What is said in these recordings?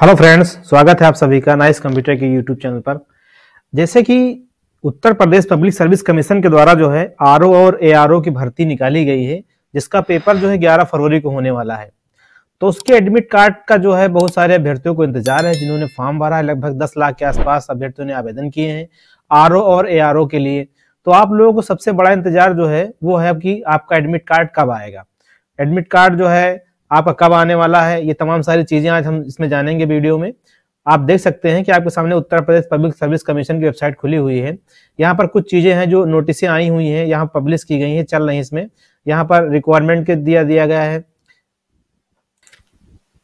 hello friends स्वागत है आप सभी का नाइस कंप्यूटर के यूट्यूब चैनल पर जैसे कि Uttar Pradesh public service commission के द्वारा जो है आर और ए की भर्ती निकाली गई है जिसका पेपर जो है 11 फरवरी को होने वाला है तो उसके एडमिट कार्ड का जो है बहुत सारे अभ्यर्थियों को इंतजार है जिन्होंने फॉर्म भरा है लगभग दस लाख के आसपास अभ्यर्थियों ने आवेदन किए हैं आर और ए के लिए तो आप लोगों को सबसे बड़ा इंतजार जो है वो है कि आपका एडमिट कार्ड कब आएगा एडमिट कार्ड जो है आपका कब आने वाला है ये तमाम सारी चीजें आज हम इसमें जानेंगे वीडियो में आप देख सकते हैं कि आपके सामने Uttar Pradesh public service commission की वेबसाइट खुली हुई है यहाँ पर कुछ चीजें हैं जो नोटिसें आई हुई हैं यहाँ पब्लिश की गई हैं चल रही है इसमें यहाँ पर रिक्वायरमेंट के दिया दिया गया है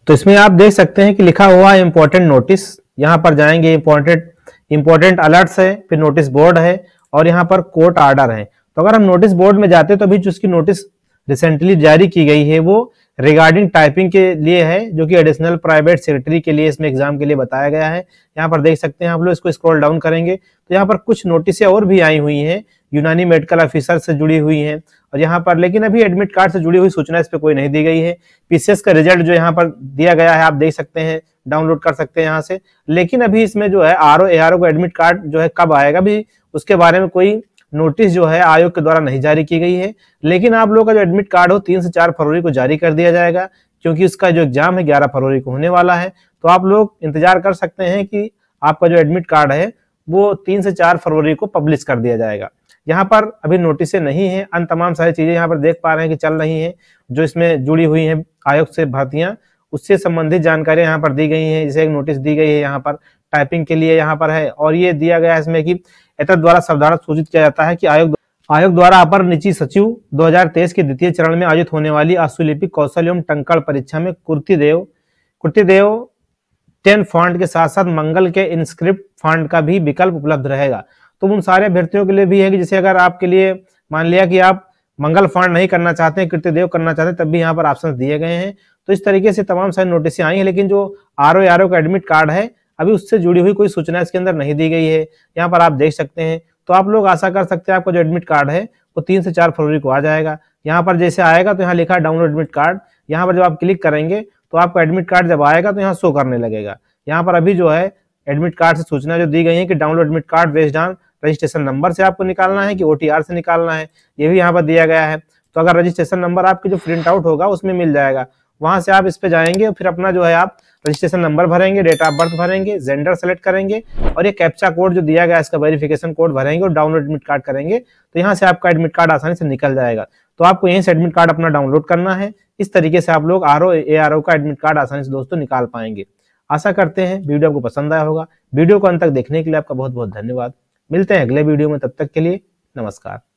तो इसमें आप देख सकते हैं कि लिखा हुआ है इम्पोर्टेंट नोटिस यहाँ पर जाएंगे इम्पोर्टेंट इम्पोर्टेंट अलर्ट्स है फिर नोटिस बोर्ड है और यहाँ पर कोर्ट आर्डर है तो अगर हम नोटिस बोर्ड में जाते तो भी जिसकी नोटिस रिसेंटली जारी की गई है वो रिगार्डिंग टाइपिंग के लिए है जो कि एडिशनल प्राइवेट सेक्रेटरी के लिए इसमें एग्जाम के लिए बताया गया है यहाँ पर देख सकते हैं आप लोग इसको स्क्रॉल डाउन करेंगे तो यहाँ पर कुछ नोटिसें और भी आई हुई हैं यूनानी मेडिकल ऑफिसर से जुड़ी हुई हैं और यहाँ पर लेकिन अभी एडमिट कार्ड से जुड़ी हुई सूचना इस पर कोई नहीं दी गई है पीसीएस का रिजल्ट जो यहाँ पर दिया गया है आप देख सकते हैं डाउनलोड कर सकते हैं यहाँ से लेकिन अभी इसमें जो है R O A R O का एडमिट कार्ड जो है कब आएगा भी उसके बारे में कोई नोटिस जो है आयोग के द्वारा नहीं जारी की गई है लेकिन आप लोगों का जो एडमिट कार्ड हो तीन से चार फरवरी को जारी कर दिया जाएगा क्योंकि उसका जो एग्जाम है ग्यारह फरवरी को होने वाला है तो आप लोग इंतजार कर सकते हैं कि आपका जो एडमिट कार्ड है वो तीन से चार फरवरी को पब्लिश कर दिया जाएगा यहाँ पर अभी नोटिस नहीं है अन्य तमाम सारी चीजें यहाँ पर देख पा रहे हैं कि चल रही हैं जो इसमें जुड़ी हुई हैं आयोग से भर्तियां उससे संबंधित जानकारी यहाँ पर दी गई है जैसे एक नोटिस दी गई है यहाँ पर टाइपिंग के लिए यहाँ पर है और ये दिया गया है इसमें कि एतद द्वारा सावधान सूचित किया जाता है कि आयोग आयोग द्वारा अपर निचि सचिव 2023 के द्वितीय चरण में आयोजित होने वाली आशुलिपिक कौशल एवं टंकड़ परीक्षा में कुर्तीदेव कुर्तीदेव टेन फॉन्ट के साथ साथ मंगल के इनस्क्रिप्ट फॉन्ट का भी विकल्प उपलब्ध रहेगा तो उन सारे अभ्यर्थियों के लिए भी है कि जैसे अगर आपके लिए मान लिया कि आप मंगल फॉन्ट नहीं करना चाहते हैं कृत्यदेव करना चाहते हैं तब भी यहाँ पर ऑप्शन दिए गए हैं तो इस तरीके से तमाम सारी नोटिसें आई हैं लेकिन जो आर ओ का एडमिट कार्ड है अभी उससे जुड़ी हुई कोई सूचना इसके अंदर नहीं दी गई है यहाँ पर आप देख सकते हैं तो आप लोग आशा कर सकते हैं आपका जो एडमिट कार्ड है वो तीन से चार फरवरी को आ जाएगा यहाँ पर जैसे आएगा तो यहाँ लिखा है डाउनलोड एडमिट कार्ड यहाँ पर जब आप क्लिक करेंगे तो आपका एडमिट कार्ड जब आएगा तो यहाँ शो करने लगेगा यहाँ पर अभी जो है एडमिट कार्ड से सूचना जो दी गई है कि डाउनलोड एडमिट कार्ड वेस्ट डाउन रजिस्ट्रेशन नंबर से आपको निकालना है कि ओ से निकालना है ये भी यहाँ पर दिया गया है तो अगर रजिस्ट्रेशन नंबर आपकी जो प्रिंट आउट होगा उसमें मिल जाएगा वहां से आप इस पे जाएंगे और फिर अपना जो है आप रजिस्ट्रेशन नंबर भरेंगे डेट ऑफ बर्थ भरेंगे जेंडर सेलेक्ट करेंगे और ये कैप्चा कोड जो दिया गया इसका वेरिफिकेशन कोड भरेंगे और डाउनलोड एडमिट कार्ड करेंगे तो यहाँ से आपका एडमिट कार्ड आसानी से निकल जाएगा तो आपको यहीं से एडमिट कार्ड अपना डाउनलोड करना है इस तरीके से आप लोग R O A R O का एडमिट कार्ड आसानी से दोस्तों निकाल पाएंगे आशा करते हैं वीडियो आपको पसंद आया होगा वीडियो को अंत तक देखने के लिए आपका बहुत बहुत धन्यवाद मिलते हैं अगले वीडियो में तब तक के लिए नमस्कार